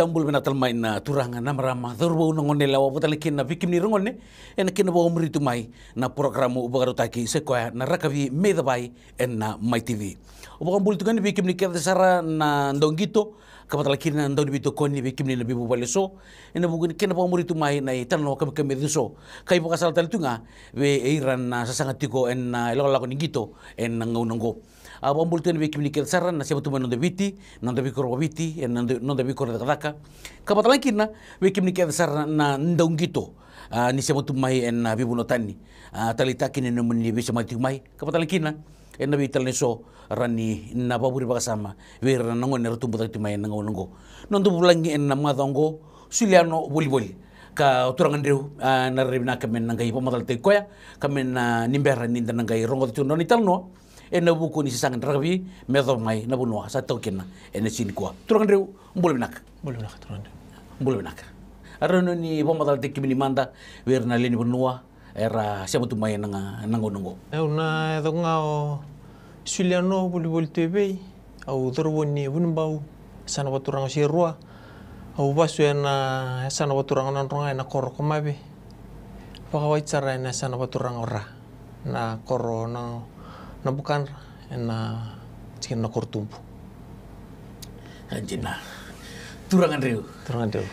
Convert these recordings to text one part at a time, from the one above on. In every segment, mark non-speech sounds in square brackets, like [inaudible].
sambul mena talmai na turanga na marama thorbo una ngone lawa potale na bikim ni rongone en kina bo umri tumai na programu ubagaru taki sekoya na rakavi medabai en na mai tv ubagambul kan bikim ni kedesara na ndongito gitu, tala kina ndau bito koni be kimni na bibu bale so ina bugun kena pa muritu mai na itan no kam kamedi so kai buka sal talitunga be iran na sasanga tiko en na lako ko gito en na ngau nango awa mbulten be kimni kel saran na sebatu manondo biti nando bikor biti en nando nando bikor dakaka kamatalakina be kimni kel saran na ndau ngito ni sebatu mai en na bibu no a talita kini no muni be semati mai kina ena bi italani so rani na baburi baka sama wera nango nero tumbu tak timai nango nango nontu bulangi ena mata ngo suliano boli boli ka turangan reu na rebi na kamen nangai pamatal te koya kamen na nimbera ninda nangai rongo tu noni talno ena buku ni sisangan rakabi medo mai na bunua sa tokena ena sin kwa turangan reu mbulu minak mbulu minak turangan mbulu minak Arano ni pamatal te kimini manda wera leni bunua era siapa tu mai nang nango nongo eu na do nga o suliano buli buli tebe au dorbo ni bau sana baturang si rua au basu ena sana baturang nan orang na koro komabe Pakai cara ena sana baturang ora na koro na na bukan ena cikin na tumpu. anjina turangan riu turangan riu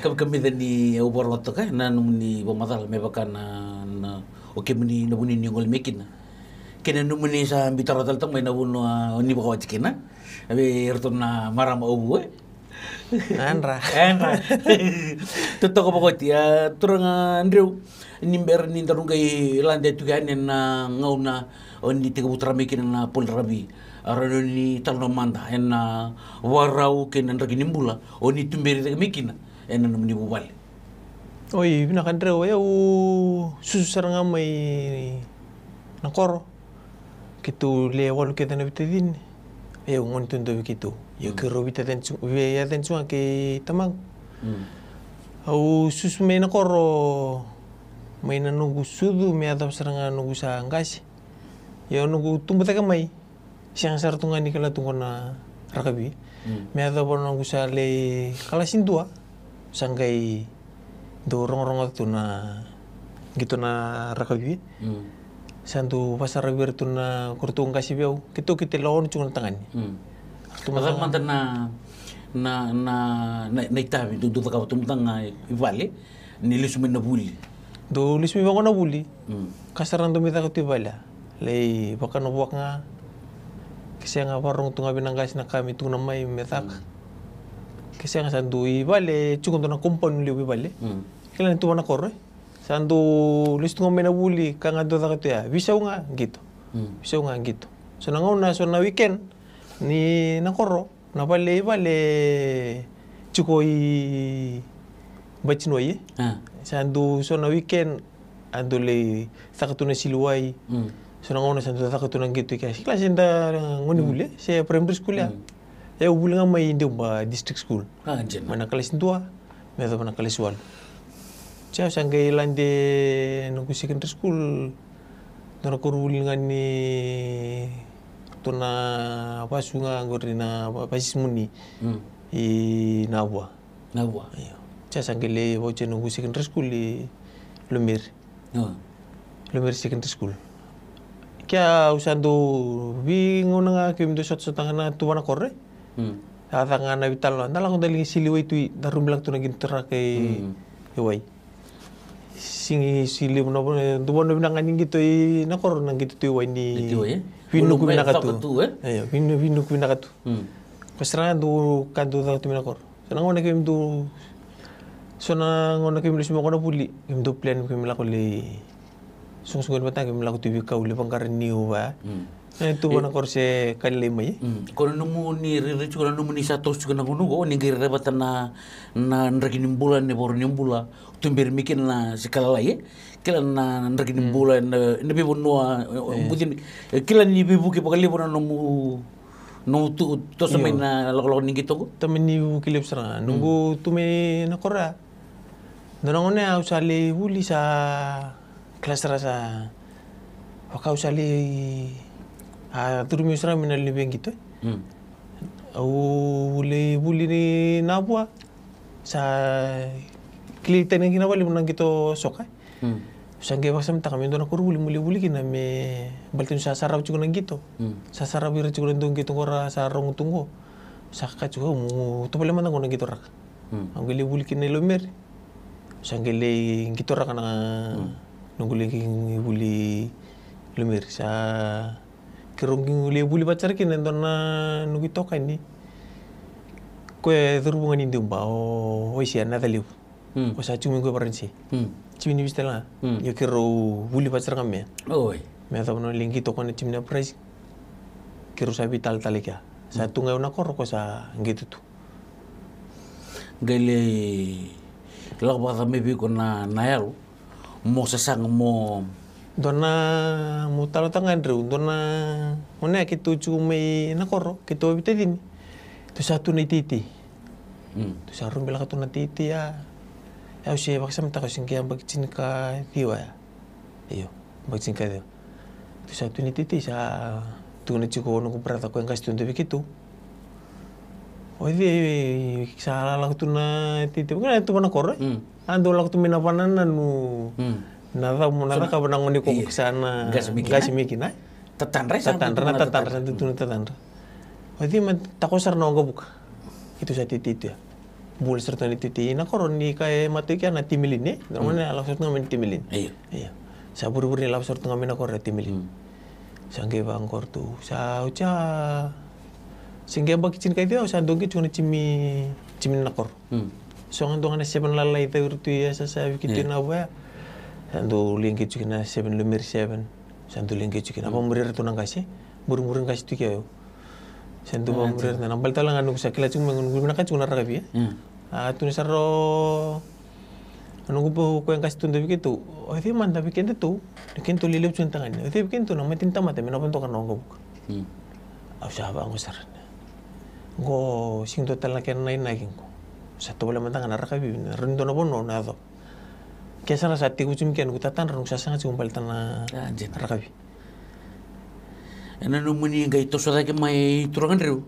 kam kam bida ni ubor lotto ka na nung ni bo matal me baka na na oke muni na buni ni ngol mekin na kena nung muni sa bitar tal tong me na na oni bo hot kena abe irton er na marama obu eh. Enra, [laughs] enra, [laughs] Tutok ko pokoti ya ah, turangan reu nimber ni kai lande tu na ah, ngau na oni tiga putra mekin na pol rabi aranoni ni talo manda ena warau ke nan nimbula oni tumberi ragi mikina ena nomni ni wale oi bina kandre o yau susu saranga mai na koro kitu le walu kete na bita din e un ngon tuntu yo hmm. kero robita den chu ve ya den chu ke tamang hmm. au susu mai na koro mai na nugu sudu me adap saranga nugu sa ngasi yo nugu tumbu mai siang sar tunga ni kala na rakabi hmm. Mea me ada bono gusa le kala sintua sangkai dorong rong tu na gitu na rakabi sang hmm. santu pasar rabir tu na kurtung kasih Kitu kita kita lawan cuma tangan mm. Kalau mantan na na na na na tu tu do kau tumtang ngai vale ni lisu men na buli do lisu men na buli hmm. kasaran tu mi kau ko tibala lei bakano buak nga kisianga warung tunga binangkais na kami tunga mai metak kisianga sandu i bale chukun tuna kumpon liu i bale hmm. kila tu korre sandu listunga mena wuli kanga do daka ya. bisa unga gitu bisa hmm. unga gitu so nangau na so na weekend ni na korro na bale i bale chuko i bachino e. ah. sandu so na weekend andole sakatuna siluai mm. Sono ngono sento δάχα του gitu και και κλάση τα ngoni bule σε primary school ya hmm. ya bule nga mai umba ba district school ah, mana kelas tua me mana kelas wal cha sang lande nunggu secondary school nora kurul ngani tuna apa sunga na apa basis muni hmm. i nabwa nabwa cha iya. sang gai le bo secondary school lumir lumir ah. secondary school Kia usando bingo nga kim do shot sotang na tuwana korre. Ata hmm. nga na vital lo. Nala kong daling siliway tui darum lang tu naging tera kay hmm. e iway. Singi siliw na po. na binang aning gito i nakor nang gito tu iway ni. Winu eh, kumi hmm. na katu. Ayo, kumi na katu. Pasra do kanto da tu minakor. Sana ngona kim do. Sana ngona na puli. Kim do plan kim la ko sungsungol matanga mila kutubi kaule pangkar niuba ah. hmm. nah, itu wana eh. korse lima ye kono nungu ni riri chukana nungu ni satos chukana kunugo oh, ni ngiri rebata na na nreki nimbula ni boru nimbula tumbir mikin na sekali ye ya. kila na nreki nimbula hmm. na bibu noa mbutin kila eh, ni bibu ki pakali bona nungu nunggu tu to iya. semai na lokolok nih gitu tamen ni bibu kilip serang ah. nungu hmm. tume na kora ah. Dorongone sali huli sa classrasa wakausali a ah, turmisra mina libengito eh. hmm. au le ni nabua ah. sa klitene kina wali munang ngito sokai. Ah. Hmm. Sangge wasa tak kami dona kuru buli wuli buli kina me baltun sa sarap cukup gitu. Sa sarap ira cukup nang gitu hmm. kora gitu sa rong sa kaka cukup mu tu boleh mana ngona ngito gitu rak. Angge le buli kina lo mer. Sangge le gitu rak nang nungule buli lumirsa kirungi ngule buli pacar kini ndona nah, nungi toka ni kue durbu ini ndumba o oh, o oh, isi ana daliu o sa cumi kue parensi cumi ni bistela hmm. yo ya, kira buli pacar kami ya. oi me thono lingi toko na cumi na presi Kira sa vital talika ya. sa tunga una koro kosa sa ngitu tu gale lakba kami bi kona nayal mo sasang mom dona mutalo tanga ndru dona mona ya, kito cume na koro kitu bite din tu satu ni titi mm. tu sarung bela katu titi ya ya usia ya, baksa mta kasing kia bakcin ka tiwa ya iyo bakcin ka tiwa tu satu ni titi sa tu na ciko no kupra ta kuen kas tu ndebe Oi, oh, iya, Oide, iya, iya, salah lah tu titi, bukan itu mana koro? Eh? Hmm. Ando lang tuminapanan nu, no. Hmm. Nada mau nada ka benang ni ko iya. sana. Gas mikina. Gas mikina. Eh? Tetan tetanre. Hmm. Tetanre. re tetan re tetan tetan re. Odi man takosar buka. Itu sa titit ya. Bul serta itu titi na koron ni kay matu kya na timilin ni. Eh? Naman hmm. na serta ngamen timilin. Iya. Iya. Sa buru-buru ni langsung nga mina koron ya, timilin. Hmm. Sangke bangkor tu. Saya uca. Sehingga bagi kicin kay dia dongki cuma cimi cimi nakor. Hmm son don na seven la lay tawr tu ya sa sa ki tirna gitu. iya. ba ya? sandu linki chukina seben seven lumir seven, sandu linki chukina ba hmm. murir tu nangasi burung-burung kasih tu kyo sandu ba ah, murir na nambal tala nganu kila chung mengun gulmina ka chukna ragabi ya hmm. a ah, tu ni sarro nunggu po ko yang kasi tu ndabi kitu oh, o mantap bikin tuh, kente tu kento lilip chung tangan o thi kento na matin tamate menopon to kan nonggo buka hmm. au ah, sahaba ngusar ngo sing tu telan kena naik naikin ku sa tobola manta ngana raka bibina rin tona bon nona do ke sara sa tiku chim ken gutatan rin sa sanga chim balta na raka bi ena no muni ngai to so da ke mai turangan reu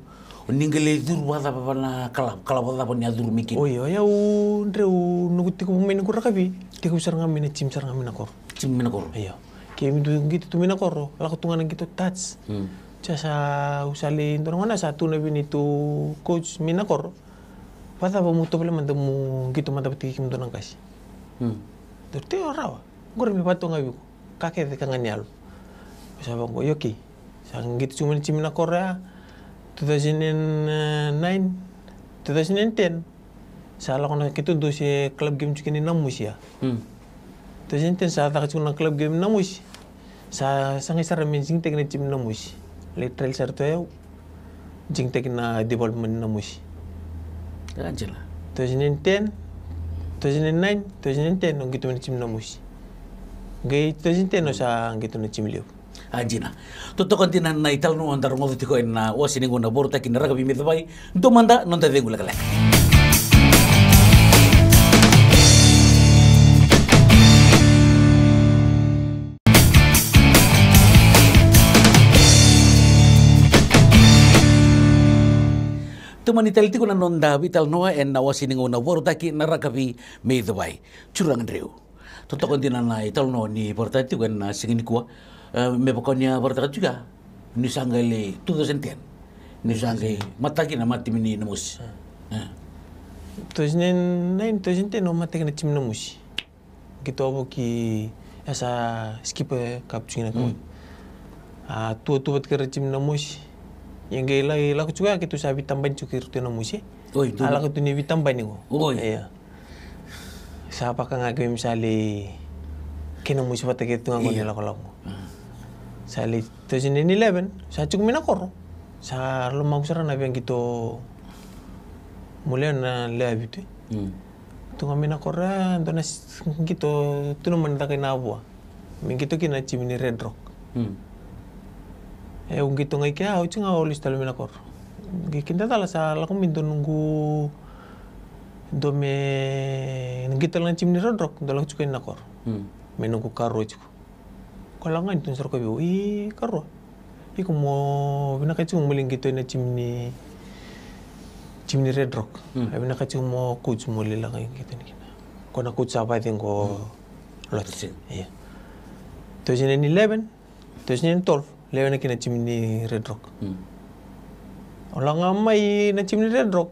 ningale dur wada baba na kalam kalam wada bon ya dur oh iya oh u reu nugu tiku men ku raka bi tiku sar ngamina chim sar ngamina kor chim mina kor iya ke mi gitu tu mina Laku la ko tungan gitu touch Jasa usale intonona satu nabi itu coach mina kor Πάθα από μου το πλέον το μου gitu mata peti kim tunan kasi. Hmm. Tu te rawa. Gor mi pato ngabi ko. Kake de kangan yalo. Sa bang ko yoki. Sang gitu cuman cimina Korea 2009 2010. Salah kono kitu do si klub game cikini namus ya. Hmm. 2010 sa ta cikuna klub game namus. Sa sang isar minjing teknik cimina namus. Le trail sarto ya. Jing tekna development namus. musi. Ganjil. 2010, 2009, 2010 no gitu cimna musi. Gay 2010 no sa gitu na cimliu. Anjina. Toto kontina na ital andar ngodo tiko en na wasini na borta kinara kabi mitbai. manda non te dengula kalek. tumani tali tiku na nonda vital noa en na wasi ningo na warutaki na rakavi meidawai curang ndreu. toto kontina na ital noa ni porta tiku na singin kuwa eh, me pokonya porta juga ni sanggale sentien ni sanggale mataki na mati mini namus 2009 2010 no mati na chim namus Kito abu ki esa kap kapchina hmm. ko ah, a tu tu bat kerachim namus yang gila gila aku juga kita sabi tambahin cuki rutin sih oh itu ala kutu nih vitamin nih oh iya, iya. siapa kan aku misalnya kena musik pada kita ngaku nila kalau aku sali itu sini ini eleven saya cukup mina koro saya lo mau saran apa yang kita mulai na lebih tuh itu kami na itu nas kita tuh nomor tak kena buah mungkin kita gitu kena cimini red rock hmm e ungkito ngai kia au chinga olis talo mena kor gi kinta tala sa lakum minto nunggu dome nunggi tala ngai chimni rodrok dolak chukai na kor menunggu karo chuku kalau ngai tun sorko biu i karo i kumo bina kai chung muling gitu na chimni chimni redrok mm. bina kai chung mo kuch muli la ngai gitu ni kona kuch apa itu ngo hmm. lot iya 2011 lewene ki na chimni red rock hmm. ola nga mai na chimni red rock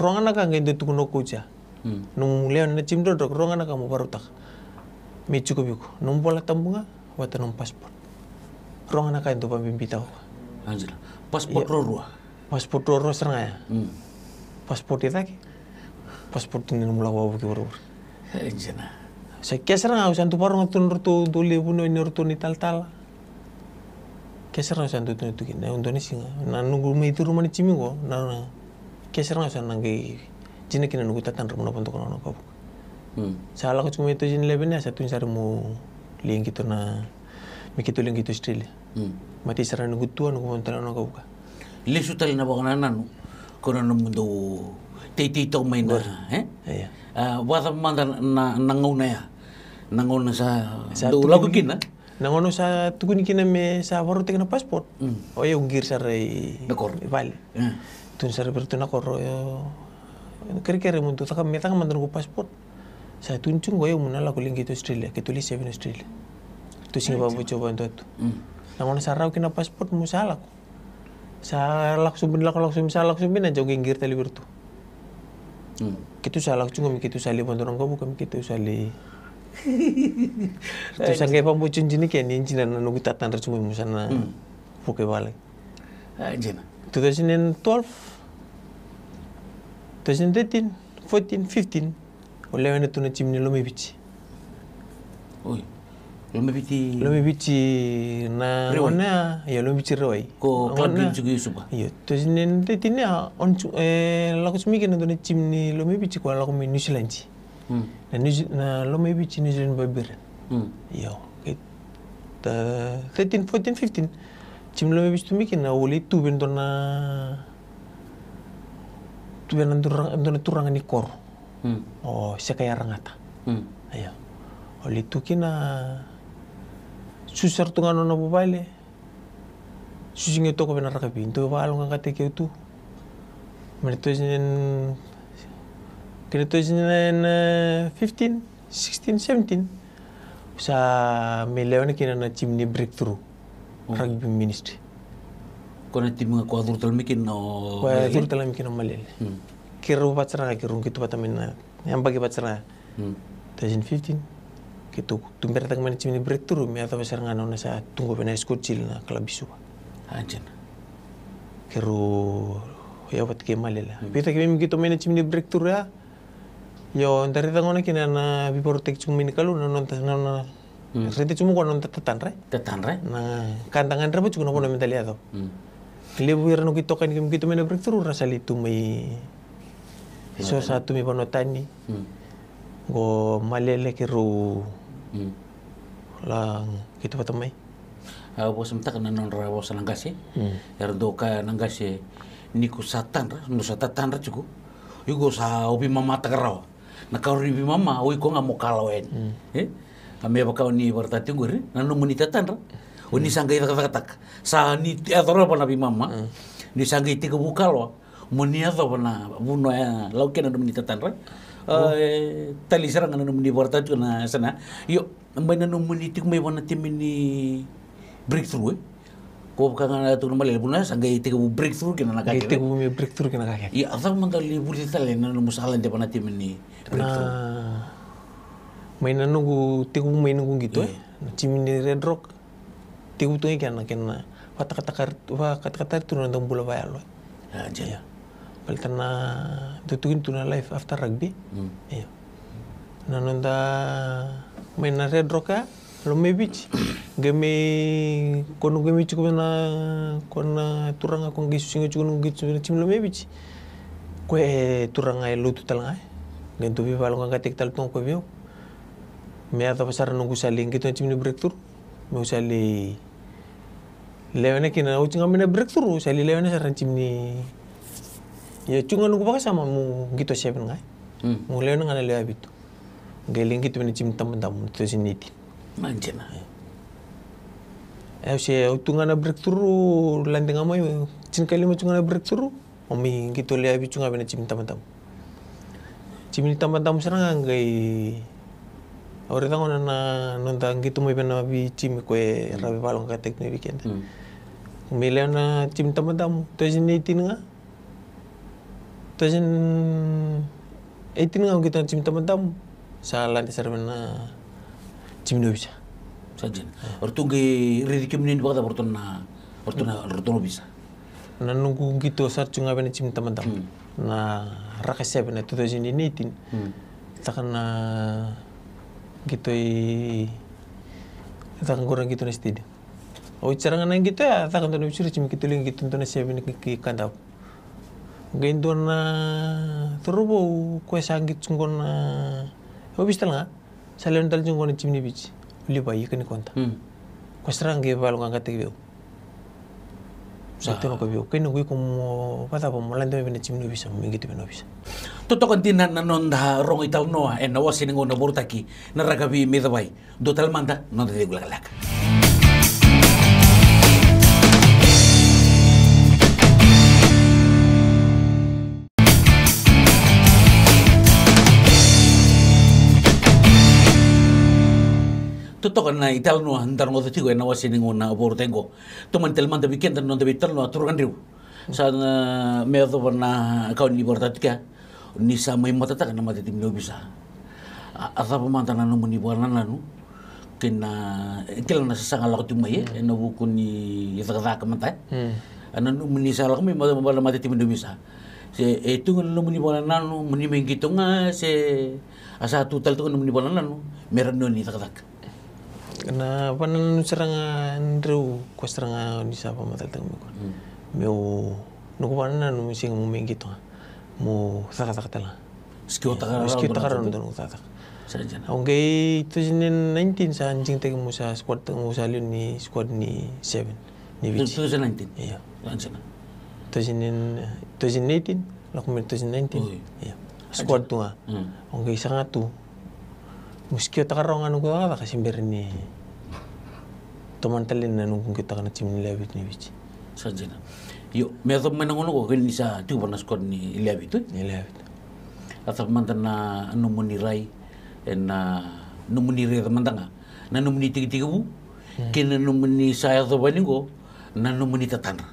ronga na ka ngai de tukuno kucha hmm. nung lewene na chimni red rock ronga na ka mo barutak mi cukup iku nung bola tambunga wata nung paspor ronga na ka itu pamimpi tahu anjir paspor iya. rorua paspor rorua serang ya paspor itu lagi paspor itu nung mulai wabu kibaru eh, Jena. Saya kira serang, saya tuh baru ngatur tuh dulu, bunuh tal tal kesera sa tutu itu kita untuk ini singa na nunggu me itu rumah ni cimi go na na kesera sa nanggi jina kina nunggu tatan rumah na pontok na kau hmm. salah ko cuma itu jin leben satu insar mu liang gitu na mikitu liang gitu istilah hmm. mati sara nunggu tua nunggu pontok na kau buka le su tali na bogana ya? nanu kona na mundu te te tau main na eh wasa na nangau na ya nangau na sa lagu kina nangono sa tukuni kina me sa waru Mm. Oye ungir sa rei. sarai dakor vale mm. tun sarai bertuna koro yo kere kere muntu taka me taka mandan paspor. sa tuncung goyo munala kuling gitu Australia ketuli seven Australia tu singa babu coba ntu tu mm. nangono sa rau kina paspor musala ko sa langsung bin langsung sa langsung bin aja ngir tali bertu mm. kita sa cuma kita salih bantu orang kau bukan kita Mm. [laughs] nunggu hmm. balik fourteen, 2013 14 15 tu nak cium ni lome bici. Oi. Lome bici. Lome bici na ona ya, ya lomi bici rewai. Ko ni juga suka Iya, 2013 ya on eh lakukan mungkin tu nak na ni lomi bici ko aku minus lagi. Hmm. na loma bi chini zilinibabira yo uh, 13 14 15 chimlo mebis tumiki na woli tu dona tu bendona turang bendona turang ni kor hmm. oh kaya rangata hmm. ayo oli tu kina susar tungan ona bubale susinge toko benar kapi itu ba lo ngata ke tu merto jenen di 2015, 16, 17, sa melewane kina na chimni breakthrough oh. rugby ministry. Kona timu ko adur talmikin no. Kau adur talmikin no malele. Hmm. Kiru patsana ka kiru kitu na, Yang bagi patsana. Hmm. 2015 kita tumber tak mana chimni breakthrough mi atau besar ngano na sa tunggu pena skucil na kalabisu. Anjen. Kiru ya wat ke malele. Hmm. Pita kimi kitu mena chimni breakthrough ya. Yo entar entarita ngone kina na biportek cumi ni kalu non tas non na hmm. rete cumi kono non tetan re tetan re Nah, kantangan re cuma kono mentalidad do hmm. lebu bu no kito kan kim kito mena breakthrough rasa litu mai eso satu mi kono tani hmm. go malele kiru hmm. lang kito gitu patamai Uh, ah, bos mentak na non rawa bos nanggasi, eh? hmm. erdoka nanggasi, eh? niku satan ra, nusa tatan ra cukup, yugo sa opi mamata kerau, na kauribi mama oi ko nga mokalawen mm. eh ame baka ni bertati ngure nanu munitatan ra mm. oni mm. sangga ita tak. sa ni adora pana bi mama mm. ni sangga iti kebuka lo muni adora pana buno ya eh, lauke nanu munitatan ra oh. eh tali sarang nanu muni bertati na sana yo ambai nanu munitiku me wana timini breakthrough eh ಕೋಪಕಂಗನ ತುರುಮಲ್ಲಿ ಎಲ್ಬುನಸ್ ಹಂಗೆ ಇತ್ತಿಗೆ break through ಕಿನ ನಕ ಇತ್ತಿಗೆ ಭೂಮಿ break through ಕಿನ ಕಾಕೆ ಈ ಅರ್ಥ ಮಂದಲ್ಲಿ ಬುಲಿತಲ್ಲ ನಾನು ಮುಸಾಲಂತೆ ಬನತಿ ಮಿನ್ನಿ mainan nunggu tigu mainan nunggu gitu yeah. eh cimini red rock tigu tuh ikan kena kata kata wah kata kata itu nonton bola bayar loh aja ya balik karena tutupin tuna life after rugby iya nah nonton mainan red rock ya gemé konu gemé game na kona turanga kon gisu singa gitsu gisu chim lomebichi kue turanga lutu talanga gentu bi balonga katik talpon kue biok, me ada pasar nunggu saling gitu chim ni breakthrough me usali lewene kina uchinga mena usa usali lewene saran chim ni ya chunga nunggu baka sama mu gitu seven ngai mu hmm. lewene ngana lewa bitu gelingi tu ni chim tamu tamu tu siniti Manchen ay. Eh siya tunga na breakthrough landing amoy chin kalima tunga na breakthrough. Omi gitu le abi tunga bena cimin tamatam. Cimin tamatam serang ngai Ore tango na na nonta ang gitu mo ibena abi cimi kue rabi palong ka tekno weekend. Umila hmm. na cimin tamatam 2018 nga. 2018 nga kita cimin tamatam. Sa di sana timino bisa sajin ortungi ridiki minin bakda ortuna ortuna ortuna bisa na nunggu gitu sar cunga bene cim teman-teman hmm. na rakasya bene tuh tajin ini tin hmm. takkan na eh, gitu i takkan kurang gitu nesti dia Oh, cara ngan gitu ya, takkan tuh nusur Cuma gitu lagi gitu tuh nasi bene kikandau. Gain tuh eh, na terubu kue sanggit sungguh na, eh, habis telah salen dal jin wani jimni bici li ba yikini konta ko sran ge bal nga te beu sa te ko beu kini wi ko mo pata bo mo lande bene jimni bisa mo ngiti bene bisa to to kon tinan na non da rongi itaw noa en no na wasini ngono burtaki na ragabi mi dabai do tal manda no de gulak totoka e eh, na ital no hantar ngo tiko na wasi ninguna na por tengo to mantel manta weekend no debital no atur gandriu sa na me do na ni libertatika ni sa mai mata taka na mata timno bisa asa pa manta na no muni buana na no kena kel na sasanga la kutu mai e, hmm. e na buku ni yasaka ka manta ana no muni sa la timno bisa se itu kan lu muni bola nanu muni mengkitung se asa tutal tu kan muni bola nanu meran no ni tak tak kenapa panan serangan andrew ko serangan di siapa mata mo meu nuku panan nu sing mo mengi to mo saka saka tala skio takara skio takara nu donu saka saja ongke itu jinen 19 sa anjing tege mo sa squad tege mo sa ni squad ni 7 ni bici 2019 iya anjing 2018 2019 lakumir 2019 iya squad tu ah hmm. ongke sanga tu muski ta karro nganu ko ka kasim berni toman talin nanu kung kita kana cimin lewit ni bici sajena yo me to mena ngono ko kini sa tu pana skor ni labit anu eh, anu anu hmm. ni labit kan, na mantana iya, anu rai na numuni rai mantanga na tiki tiki wu. bu ken numuni saya to bani ko na numuni tatana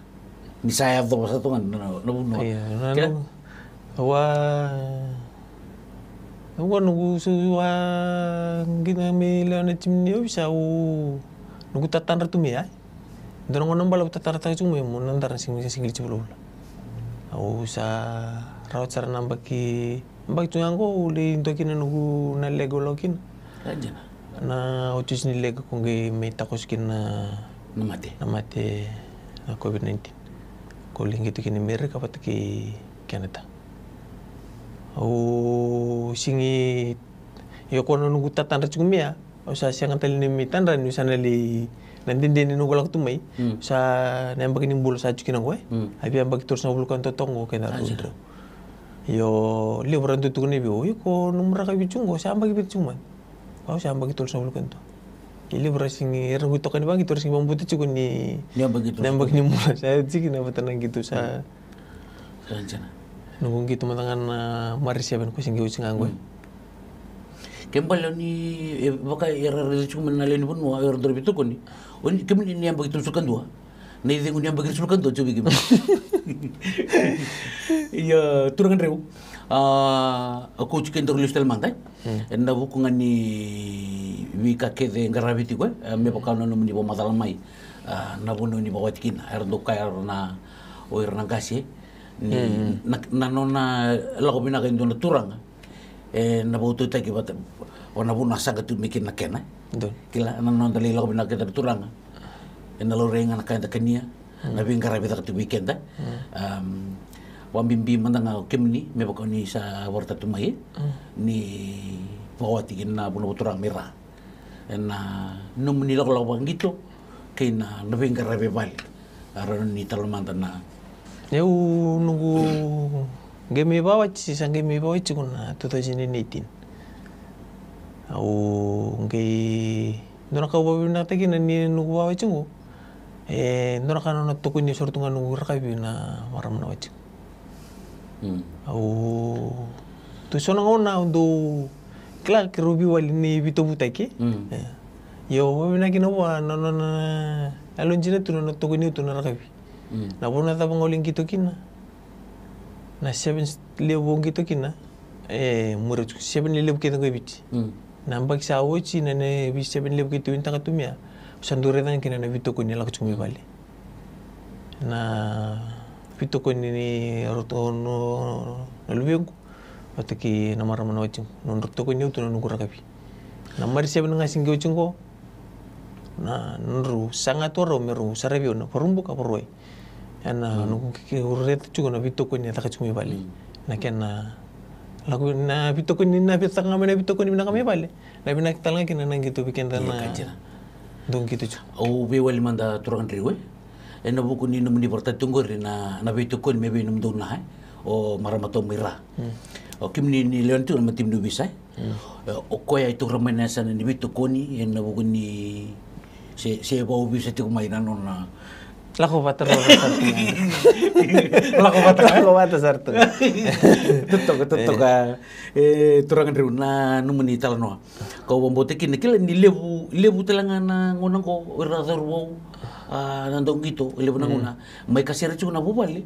ni saya to satu ngan na bu no Wah, nugu nugu suwa ngina mele ona chimni yo bisa oh. Nunggu nugu tatan ratu mi ai ndono ngono bala tatan ratu chume mo nandar sing sing sing chibulo au sa rawat sar namba nah. nah, nah. gitu, ki yang tunyango uli ndokina kini, na lego lokin rajana na otus ni lego kongi me takos kina na mati, na mate na kau 19 ko lingi tikini apa kapatki canada o singi e kono nugu tatandra cikumia o sa sianga tali ni mitan ra ni sana li nanti deni nugu tuh tumai hmm. sa nembak nimbul bulu sa cikin ngwe abi ambak terus na bulu kan totongo kena rudro yo li tuh tu tukuni bi o ko numra ka bi cungo sa ambak bi cuma kau sa ambak terus na bulu kan to Ili tokan itu rasing bambu cukup ni. Ya begitu. Nembak ni mula saya sa apa tenang gitu saya. Rencana gitu ki tumatangan na eh, marisia ben kusingi usi ngangwe kembali ni baka eh, era rezeki cuma nalin leni pun mau ira dorbi itu koni kan oni oh, kembali ini yang begitu sukan ah. dua nih dengan yang begitu sukan dua coba gimana? [laughs] iya kan reu ah, aku cuci kendor listel mantai enda eh. hmm. bukungan ni wika kede ngarabiti kwe me baka nono meni masalah mai na bono ni bawa tikin ah, air dokai air na oir kasih. Eh, na na nona eh, la ko mina ka indona turanga e na boto ta ki bata ona mm. bu nasa ka tu mikin na kena kila na non dali la ko mina ka turanga e na lo renga na ka ta na bin ka rabita tu mikin ta um wan bin bim man kim ni me bako ni sa warta tu mai mm. ni pawati kin na bu turang mira e na num ni la ko la bangito kina na bin ka rabe balik Aranon ni talomanta na eu nungu ngemiva wachisa ngemiva wechi kuna 2018 au ngei ndona ka bobi na teki na ni nungu wa wechi ngu e ndona ka na toku ni sor tunga nungu raka bi na na wachi. Hmm. au tu sona ngona ndu kila kerubi wali ni bitobu hmm. e. ki. yo bawa na kina wa na na na alonjina tu na toku ni tu na raka bi Mm. na vona ta vangolin kitokina na seven levo kitokina eh mure seven levo kitu kwa biti mm. na mbaki saa wochi na ne bi seven levo kitu intaka tumia usandure than kina na vitoko ni la kuchumi bale na vitoko ni rotono na lubengu wataki na mara mana waching non rotoko ni utu na nukura kapi na mari seven ngasingi wachingo na nru sangatoro meru sarebi ona porumbuka porwai na urete chukuna bitokoni atakachumi bale na kena laku na bitokoni na pitanga mena kuni mina kame bale na bina talanga kina nang gitu bikin dana iya, dong gitu chu oh, au be wali manda turang riwe ena buku ni nomu ni porta tunggu rina na bitokoni mebe nomu dong na o maramato mira o kim ni ni leon tu nomu tim du sai o koya itu ramena sana ni bitokoni ena buku ni se se bau bisa tiku mainan ona Laku ba taro ba Laku Lako ba taro? Eh? Lako ba taro sarto? [laughs] Tutto ka tutto ka ah. eh, turangan reu na numani noa. Kau wambote kini kila ni lebu lebu telanga na ngonang ko rather ah, wow nandong gitu lebu na hmm. ngona. Mai kasira chu na bubali.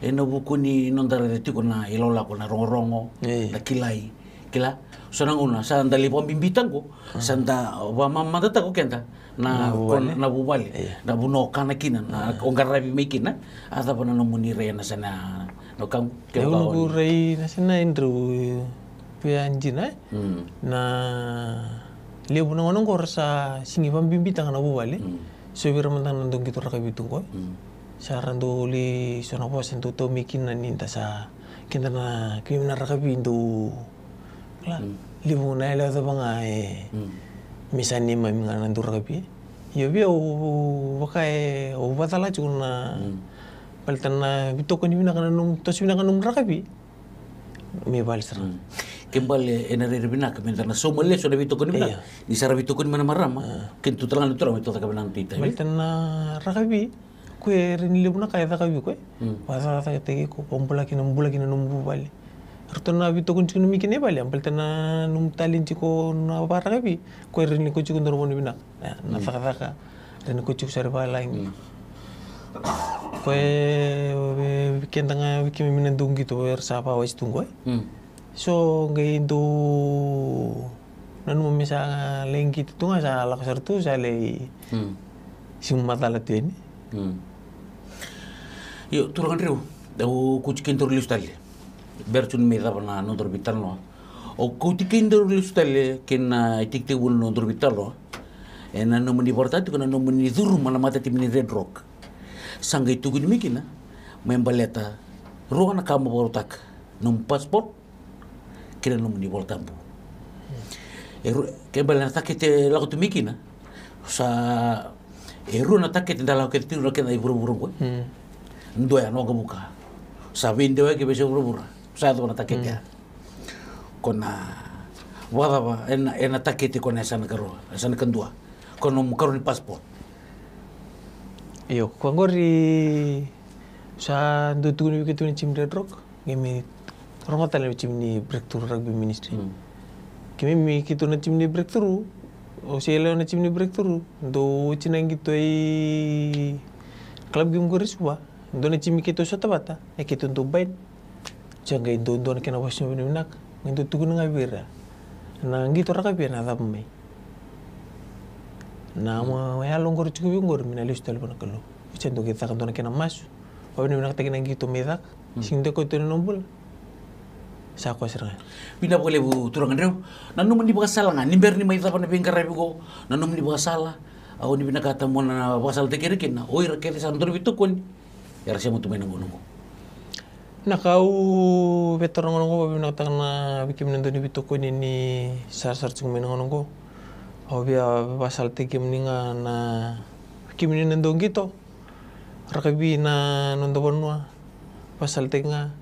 eh. na buku ni nondara na ilola ko na rongorongo iya. na kilai. Kila sonanguna santa lipoambimbitako ah. santa vamamatata ko kenta na na bubali na bunokana iya. kina na ongarabi mekina ata pana no munire na sana no kam ke ba no rei na sana indru pianjina na lebu na ngono korsa singi pambimbitang na bubali hmm. sobira mantang nandong gitu rakabitung ko eh? hmm. saran doli sonapo sentuto mikin na ninta sa kinta na kimna rakabindu li livuna ile to banga e misani ma mi ngana ndur kapi yo bi o waka e o batala chuna na bitoko ni mina kana num to sina kana bal rakapi me balsra kembali enare rebina ke mentana iya. so le so rabito ko ni mina ni sara bito ko ni mana marama hmm. ken tu telan tu rabito ka benan na paltana kapi kue rin libuna kaya rakapi kue wasa hmm. rasa tege ko pompula kinambula kinambu bali rutona vi tokun chikun miki nepali ampal tana num talin ciko na wapara vi Kue rini ko chikun dormon bina na faka faka rini ko chikun sari pala ingi ko bikin tanga wiki mimina dungi to wer sapa so ngai do nanu mo misa lengi gitu tunga sa la sartu sa le hmm. sing mata la tieni hmm. yo turangan riu dau kuchikin turlus tali bertun mi dabna no dorbital no o kuti kin do lustale itik te wul no dorbital no ena no muni portati kuna no muni duru mala mata timni red rock sanga itu gini mikina membaleta ah. ruangan kamu bortak num kena kira no muni portambu hmm. eru nata kite eh, lagu tu mikina sa eru nata taket dalau ketin no kena iburu-buru gue ndoya no gabuka sa dewa ke bese buru-buru saya sadona taketea mm. kona warawa ena ena takete kona e sana karo e sana kendua kono mukaro ni passport iyo kwangori sa ndu tuguni ke tuni chimre drok ngemi ni tale chimni breakthrough rugby ministry kemi mm. mi ke tuni ni breakthrough o sele na chimni breakthrough ndo chinangi toi club gim goriswa ndo na chimni ke to sotabata e ke tuntu bain jangai don-don kena wasnya benak ngentu tuku nga bira na ngito raka pia na thap mai na hmm. mo ya longor chuku ngor mina tuh tal bona kalo chen do kita kantona kena mas o bini benak tekena ngito medak sing de kotor nombol sa ko sirga bina pole bu turang reu na num ni bakasala nga nimber ni mai thap na pengkar ko na num ni bakasala au ni bina kata mo na bakasala tekere kena oi rakete santor bitukun ya rasa mo tumai nunggu nunggu nakau betor ngonongo babi nak tangna bikin menentu di bitoko ini sar sar cung men ngonongo biar a pasal teki mendinga na bikin menentu gitu rakabi na nondo bonua pasal tengah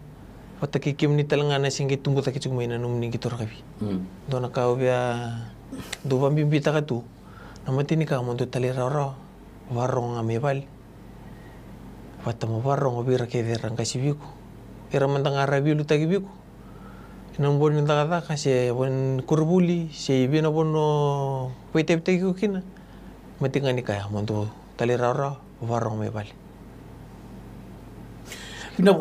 Wata kikim ni talanga na singi tunggu taki cung mena num ningi tora kabi. Hmm. Dona kau bia duba bimbi taka tu. Nama tini kau montu tali rara warong ame bali. Wata mo warong obi rakede rangkasi biku era mantanga rabi lu tagi biku ina bon ni taka taka ya bon kurbuli si ya ibi na bon no pete pete ku kina mati ngani kaya mantu tali rara varong me bali Pinap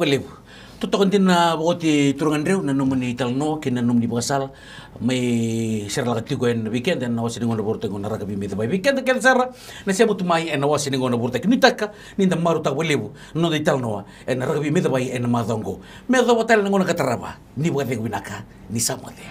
Tutokontin na ako ti Turungan Rew, nanuman ni Talno, kinanum ni Bakasal, may siralakat ko yan weekend, and nawa siningon na burta ko narakabi may tabay weekend, kaya sara, na siya mutumay, and nawa siningon na burta ko, nitaka, ninda maruta walibu, no di Talno, and narakabi may tabay, and madongo. May dawatal na ngunang kataraba, ni Bakasal winaka, ni Samote.